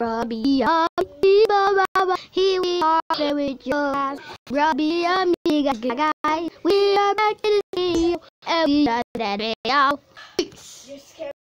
Rabbi Baba Baba, here we are with your eyes. Rabbi Amiga Guy, we are back to the sea, and we are that out. Peace.